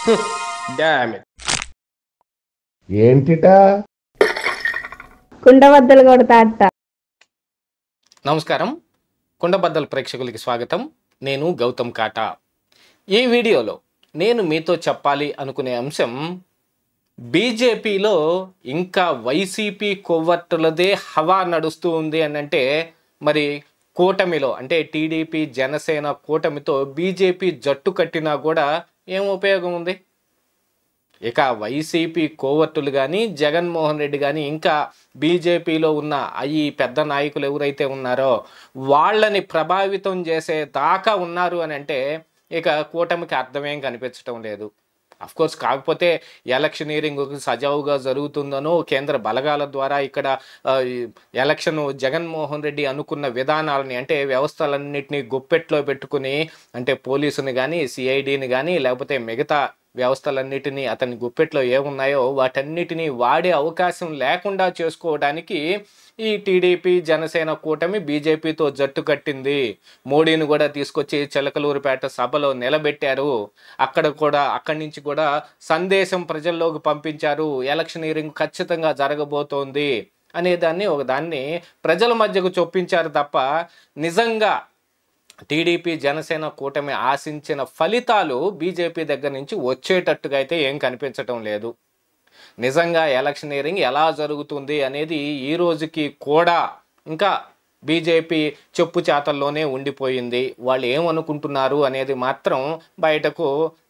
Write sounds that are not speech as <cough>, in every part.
<laughs> ఏంటిటా కుండబద్దలు కొడతా నమస్కారం కుండబద్దల ప్రేక్షకులకి స్వాగతం నేను గౌతమ్ కాటా ఈ వీడియోలో నేను మీతో చెప్పాలి అనుకునే అంశం బీజేపీలో ఇంకా వైసీపీ కొవ్వట్టులదే హవా నడుస్తూ ఉంది అని అంటే మరి కూటమిలో అంటే టీడీపీ జనసేన కూటమితో బీజేపీ జట్టు కట్టినా కూడా ఏం ఉపయోగం ఉంది ఇక వైసీపీ కోవర్టులు కానీ జగన్మోహన్ రెడ్డి కానీ ఇంకా బీజేపీలో ఉన్న అయ్యి పెద్ద నాయకులు ఎవరైతే ఉన్నారో వాళ్ళని ప్రభావితం చేసే దాకా ఉన్నారు అని అంటే ఇక కూటమికి అర్థమేం కనిపించటం లేదు కోర్స్ కాకపోతే ఎలక్షనీరింగ్ సజావుగా జరుగుతుందనో కేంద్ర బలగాల ద్వారా ఇక్కడ ఎలక్షన్ జగన్మోహన్ రెడ్డి అనుకున్న విధానాలని అంటే వ్యవస్థలన్నింటినీ గుప్పెట్లో పెట్టుకుని అంటే పోలీసుని కానీ సిఐడిని కానీ లేకపోతే మిగతా వ్యవస్థలన్నిటినీ అతని గుప్పెట్లో ఏమున్నాయో వాటన్నిటినీ వాడే అవకాశం లేకుండా చేసుకోవడానికి ఈ టీడీపీ జనసేన కూటమి బీజేపీతో జట్టు కట్టింది మోడీని కూడా తీసుకొచ్చి చిలకలూరుపేట సభలో నిలబెట్టారు అక్కడ కూడా అక్కడి నుంచి కూడా సందేశం ప్రజల్లోకి పంపించారు ఎలక్షనీరింగ్ ఖచ్చితంగా జరగబోతోంది అనేదాన్ని ఒక దాన్ని ప్రజల మధ్యకు చొప్పించారు తప్ప నిజంగా టీడీపీ జనసేన కూటమి ఆశించిన ఫలితాలు బీజేపీ దగ్గర నుంచి వచ్చేటట్టుగా అయితే ఏం కనిపించటం లేదు నిజంగా ఎలక్షనీరింగ్ ఎలా జరుగుతుంది అనేది ఈ రోజుకి కూడా ఇంకా బీజేపీ చెప్పు చేతల్లోనే ఉండిపోయింది వాళ్ళు ఏమనుకుంటున్నారు అనేది మాత్రం బయటకు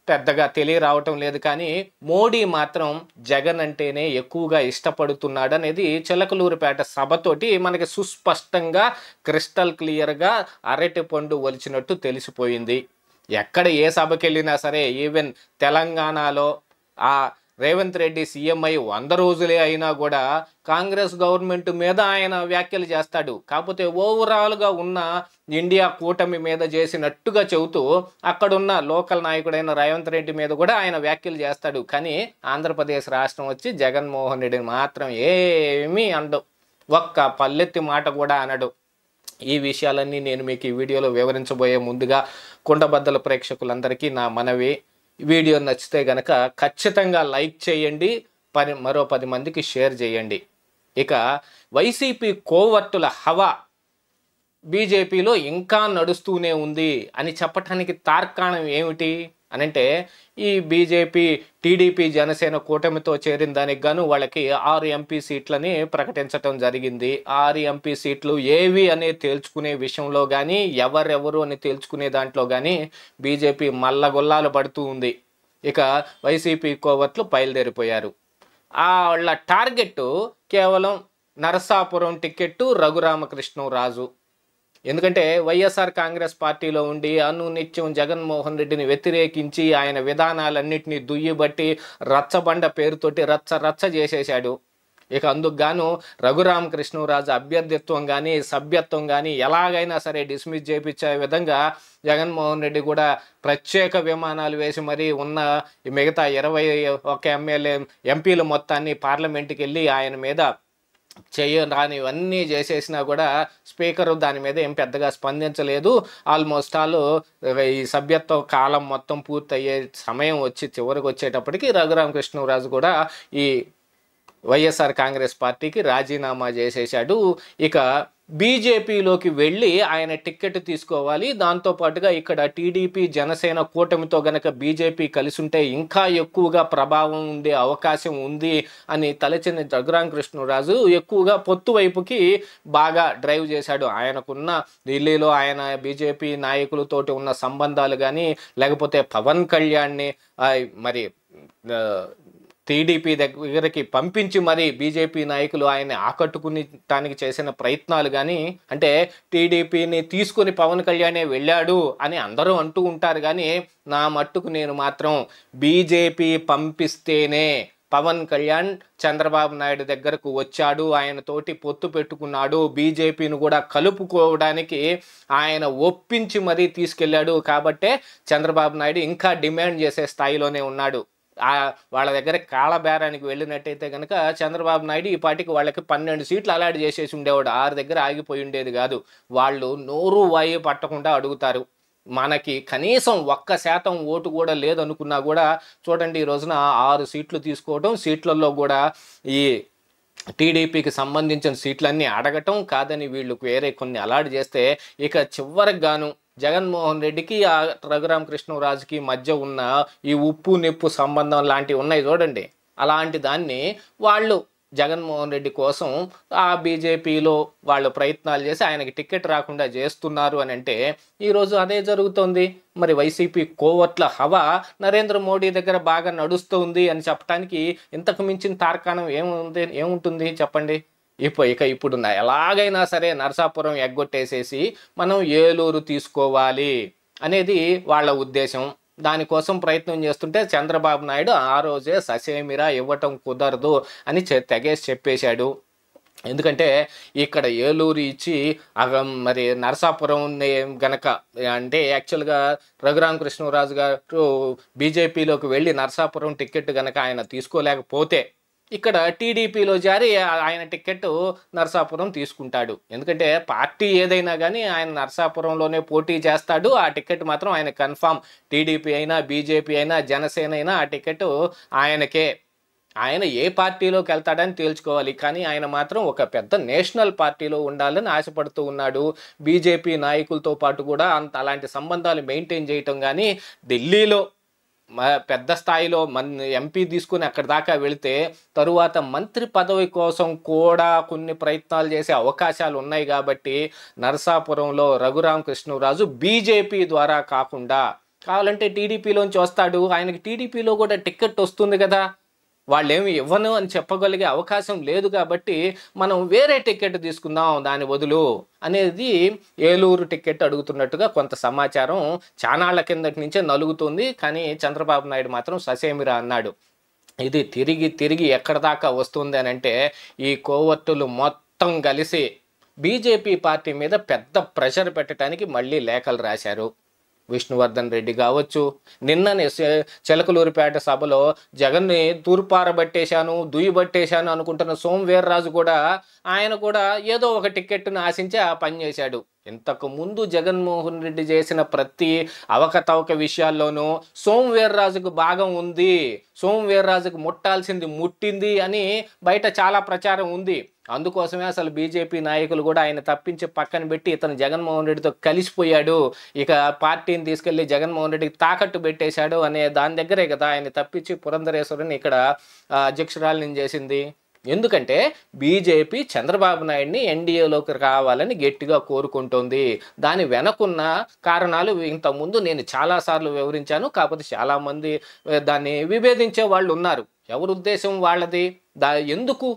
పెద్దగా తెలియరావటం లేదు కానీ మోడీ మాత్రం జగన్ అంటేనే ఎక్కువగా ఇష్టపడుతున్నాడు అనేది చిలకలూరిపేట సభతోటి మనకి సుస్పష్టంగా క్రిస్టల్ క్లియర్గా అరటి పండు ఒలిచినట్టు తెలిసిపోయింది ఎక్కడ ఏ సభకి వెళ్ళినా సరే ఈవెన్ తెలంగాణలో ఆ రేవంత్ రెడ్డి సీఎం అయి వంద రోజులే అయినా కూడా కాంగ్రెస్ గవర్నమెంట్ మీద ఆయన వ్యాఖ్యలు చేస్తాడు కాకపోతే ఓవరాల్గా ఉన్న ఇండియా కూటమి మీద చేసినట్టుగా చెబుతూ అక్కడున్న లోకల్ నాయకుడైన రేవంత్ రెడ్డి మీద కూడా ఆయన వ్యాఖ్యలు చేస్తాడు కానీ ఆంధ్రప్రదేశ్ రాష్ట్రం వచ్చి జగన్మోహన్ రెడ్డిని మాత్రం ఏమీ అండవు ఒక్క పల్లెత్తి మాట కూడా అనడు ఈ విషయాలన్నీ నేను మీకు ఈ వీడియోలో వివరించబోయే ముందుగా కుండబద్దల ప్రేక్షకులందరికీ నా మనవి వీడియో నచ్చితే గనక ఖచ్చితంగా లైక్ చేయండి పని మరో పది మందికి షేర్ చేయండి ఇక వైసీపీ కోవర్టుల హవా బీజేపీలో ఇంకా నడుస్తూనే ఉంది అని చెప్పటానికి తార్కాణం ఏమిటి అనంటే ఈ బీజేపీ టీడీపీ జనసేన కూటమితో చేరిన దానికి గాను వాళ్ళకి ఆరు ఎంపీ సీట్లని ప్రకటించడం జరిగింది ఆరు ఎంపీ సీట్లు ఏవి అని తేల్చుకునే విషయంలో కానీ ఎవరెవరు అని తేల్చుకునే దాంట్లో కానీ బీజేపీ మల్లగొల్లాలు పడుతూ ఉంది ఇక వైసీపీ కోవట్లు బయలుదేరిపోయారు ఆ వాళ్ళ టార్గెట్ కేవలం నరసాపురం టికెట్టు రాజు ఎందుకంటే వైఎస్ఆర్ కాంగ్రెస్ పార్టీలో ఉండి అను నిత్యం జగన్మోహన్ రెడ్డిని వ్యతిరేకించి ఆయన విధానాలన్నింటినీ దుయ్యబట్టి రచ్చబండ పేరుతోటి రచ్చ రచ్చ చేసేశాడు ఇక అందుకు గాను కృష్ణరాజు అభ్యర్థిత్వం కానీ సభ్యత్వం కానీ ఎలాగైనా సరే డిస్మిస్ చేయించే విధంగా జగన్మోహన్ రెడ్డి కూడా ప్రత్యేక విమానాలు వేసి మరీ ఉన్న మిగతా ఇరవై ఒక ఎమ్మెల్యే ఎంపీల మొత్తాన్ని పార్లమెంట్కి వెళ్ళి ఆయన మీద చేయ రాని ఇవన్నీ చేసేసినా కూడా స్పీకరు దాని మీద ఏం పెద్దగా స్పందించలేదు ఆల్మోస్ట్ ఆల్ ఈ సభ్యత్వ కాలం మొత్తం పూర్తయ్యే సమయం వచ్చి చివరికి వచ్చేటప్పటికి రఘురామకృష్ణరాజు కూడా ఈ వైఎస్ఆర్ కాంగ్రెస్ పార్టీకి రాజీనామా చేసేసాడు ఇక బీజేపీలోకి వెళ్ళి ఆయన టిక్కెట్ తీసుకోవాలి దాంతోపాటుగా ఇక్కడ టీడీపీ జనసేన కూటమితో గనక బీజేపీ కలిసి ఉంటే ఇంకా ఎక్కువగా ప్రభావం ఉండే అవకాశం ఉంది అని తలచిన జగరాం కృష్ణరాజు ఎక్కువగా పొత్తు వైపుకి బాగా డ్రైవ్ చేశాడు ఆయనకున్న ఢిల్లీలో ఆయన బీజేపీ నాయకులతోటి ఉన్న సంబంధాలు కానీ లేకపోతే పవన్ కళ్యాణ్ని మరి టీడీపీ దగ్గరికి పంపించి మరి బీజేపీ నాయకులు ఆయన్ని ఆకట్టుకునేటానికి చేసిన ప్రయత్నాలు కానీ అంటే టీడీపీని తీసుకుని పవన్ కళ్యాణే వెళ్ళాడు అని అందరూ అంటూ ఉంటారు కానీ నా మట్టుకు నేను మాత్రం బీజేపీ పంపిస్తేనే పవన్ కళ్యాణ్ చంద్రబాబు నాయుడు దగ్గరకు వచ్చాడు ఆయనతోటి పొత్తు పెట్టుకున్నాడు బీజేపీని కూడా కలుపుకోవడానికి ఆయన ఒప్పించి మరీ తీసుకెళ్లాడు కాబట్టే చంద్రబాబు నాయుడు ఇంకా డిమాండ్ చేసే స్థాయిలోనే ఉన్నాడు వాళ్ళ దగ్గర కాళబేరానికి వెళ్ళినట్టయితే కనుక చంద్రబాబు నాయుడు ఈ పార్టీకి వాళ్ళకి పన్నెండు సీట్లు అలాడి చేసేసి ఉండేవాడు ఆరు దగ్గర ఆగిపోయి ఉండేది కాదు వాళ్ళు నోరు వాయి పట్టకుండా అడుగుతారు మనకి కనీసం ఒక్క శాతం ఓటు కూడా లేదనుకున్నా కూడా చూడండి ఈ రోజున ఆరు సీట్లు తీసుకోవడం సీట్లలో కూడా ఈ టీడీపీకి సంబంధించిన సీట్లన్నీ అడగటం కాదని వీళ్ళు వేరే కొన్ని అలాడ్ చేస్తే ఇక చివరికి గాను జగన్మోహన్ రెడ్డికి ఆ రఘురామ కృష్ణరాజుకి మధ్య ఉన్న ఈ ఉప్పు నిప్పు సంబంధం లాంటివి ఉన్నాయి చూడండి అలాంటి దాన్ని వాళ్ళు జగన్మోహన్ రెడ్డి కోసం ఆ బీజేపీలో వాళ్ళు ప్రయత్నాలు చేసి ఆయనకి టికెట్ రాకుండా చేస్తున్నారు అని అంటే ఈరోజు అదే జరుగుతోంది మరి వైసీపీ కోవట్ల హవా నరేంద్ర మోడీ దగ్గర బాగా నడుస్తుంది అని చెప్పడానికి ఇంతకు మించిన తార్కాణం ఏముంది ఏముంటుంది చెప్పండి ఇప్పుడు ఇక ఇప్పుడు ఎలాగైనా సరే నరసాపురం ఎగ్గొట్టేసేసి మనం ఏలూరు తీసుకోవాలి అనేది వాళ్ళ ఉద్దేశం దానికోసం ప్రయత్నం చేస్తుంటే చంద్రబాబు నాయుడు ఆ రోజే ససేమిరా ఇవ్వటం కుదరదు అని తెగేసి చెప్పేశాడు ఎందుకంటే ఇక్కడ ఏలూరు ఇచ్చి మరి నరసాపురం గనక అంటే యాక్చువల్గా రఘురామకృష్ణరాజు గారు బీజేపీలోకి వెళ్ళి నరసాపురం టికెట్ గనక ఆయన తీసుకోలేకపోతే ఇక్కడ టీడీపీలో జారి ఆయన టికెట్ నరసాపురం తీసుకుంటాడు ఎందుకంటే పార్టీ ఏదైనా కానీ ఆయన నరసాపురంలోనే పోటీ చేస్తాడు ఆ టికెట్ మాత్రం ఆయన కన్ఫామ్ టీడీపీ అయినా బీజేపీ అయినా జనసేన అయినా ఆ టికెట్ ఆయనకే ఆయన ఏ పార్టీలోకి వెళ్తాడని తేల్చుకోవాలి కానీ ఆయన మాత్రం ఒక పెద్ద నేషనల్ పార్టీలో ఉండాలని ఆశపడుతూ ఉన్నాడు బీజేపీ నాయకులతో పాటు కూడా అంత అలాంటి సంబంధాలు మెయింటైన్ చేయటం కానీ ఢిల్లీలో పెద్ద స్థాయిలో మన్ ఎంపీ తీసుకుని అక్కడ దాకా వెళితే తరువాత మంత్రి పదవి కోసం కూడా కొన్ని ప్రయత్నాలు చేసే అవకాశాలు ఉన్నాయి కాబట్టి నరసాపురంలో రఘురామకృష్ణరాజు బీజేపీ ద్వారా కాకుండా కావాలంటే టీడీపీలోంచి వస్తాడు ఆయనకి టీడీపీలో కూడా టిక్కెట్ వస్తుంది కదా వాళ్ళు ఏమి ఇవ్వను అని చెప్పగలిగే అవకాశం లేదు కాబట్టి మనం వేరే టికెట్ తీసుకుందాం దాని బదులు అనేది ఏలూరు టికెట్ అడుగుతున్నట్టుగా కొంత సమాచారం చానాళ్ల కిందటి నుంచే నలుగుతుంది కానీ చంద్రబాబు నాయుడు మాత్రం ససేమిరా అన్నాడు ఇది తిరిగి తిరిగి ఎక్కడ దాకా వస్తుంది అని అంటే ఈ కోవర్తులు మొత్తం కలిసి బీజేపీ పార్టీ మీద పెద్ద ప్రెషర్ పెట్టడానికి మళ్ళీ లేఖలు రాశారు విష్ణువర్ధన్ రెడ్డి కావచ్చు నిన్ననే చిలకలూరిపేట సభలో జగన్ని తూర్పారబట్టేశాను దుయ్యబట్టేశాను అనుకుంటున్న సోమవీర్రాజు కూడా ఆయన కూడా ఏదో ఒక టిక్కెట్ను ఆశించి ఆ పని చేశాడు ఇంతకుముందు జగన్మోహన్ రెడ్డి చేసిన ప్రతి అవకతవక విషయాల్లోనూ సోమవీర్రాజుకు భాగం ఉంది సోమవీర్రాజుకు ముట్టాల్సింది ముట్టింది అని బయట చాలా ప్రచారం ఉంది అందుకోసమే అసలు బీజేపీ నాయకులు కూడా ఆయన తప్పించి పక్కన పెట్టి ఇతను జగన్మోహన్ రెడ్డితో కలిసిపోయాడు ఇక పార్టీని తీసుకెళ్లి జగన్మోహన్ రెడ్డికి తాకట్టు పెట్టేశాడు అనే దాని దగ్గరే కదా ఆయన తప్పించి పురంధరేశ్వరిని ఇక్కడ అధ్యక్షురాలని చేసింది ఎందుకంటే బీజేపీ చంద్రబాబు నాయుడిని ఎన్డీఏలోకి రావాలని గట్టిగా కోరుకుంటోంది దాని వెనకున్న కారణాలు ఇంతకుముందు నేను చాలాసార్లు వివరించాను కాకపోతే చాలామంది దాన్ని విభేదించే వాళ్ళు ఉన్నారు ఎవరు ఉద్దేశం వాళ్ళది దా ఎందుకు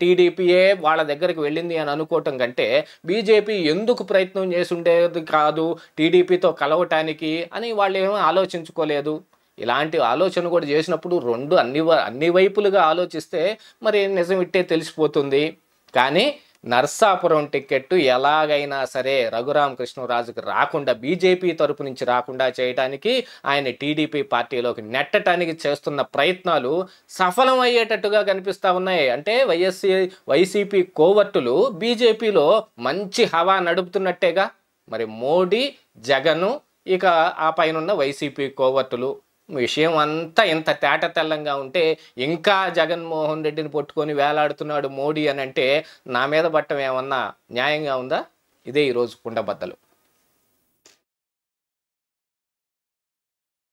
టీడీపీయే వాళ్ళ దగ్గరికి వెళ్ళింది అని అనుకోవటం కంటే బీజేపీ ఎందుకు ప్రయత్నం చేసుండేది కాదు టీడీపీతో కలవటానికి అని వాళ్ళు ఏమీ ఆలోచించుకోలేదు ఇలాంటి ఆలోచన కూడా చేసినప్పుడు రెండు అన్ని అన్ని వైపులుగా ఆలోచిస్తే మరి నిజం ఇట్టే తెలిసిపోతుంది కానీ నర్సాపురం టిక్కెట్టు ఎలాగైనా సరే కృష్ణరాజుకి రాకుండా బీజేపీ తరపు నుంచి రాకుండా చేయడానికి ఆయన టీడీపీ పార్టీలోకి నెట్టడానికి చేస్తున్న ప్రయత్నాలు సఫలం అయ్యేటట్టుగా కనిపిస్తూ ఉన్నాయి అంటే వైఎస్సీ వైసీపీ కోవర్టులు బీజేపీలో మంచి హవా నడుపుతున్నట్టేగా మరి మోడీ జగను ఇక ఆ పైన వైసీపీ కోవర్టులు విషయం అంతా ఇంత తేట తెల్లంగా ఉంటే ఇంకా జగన్మోహన్ రెడ్డిని పట్టుకొని వేలాడుతున్నాడు మోడీ అని అంటే నా మీద పట్టం ఏమన్నా న్యాయంగా ఉందా ఇదే ఈరోజు కుండబద్దలు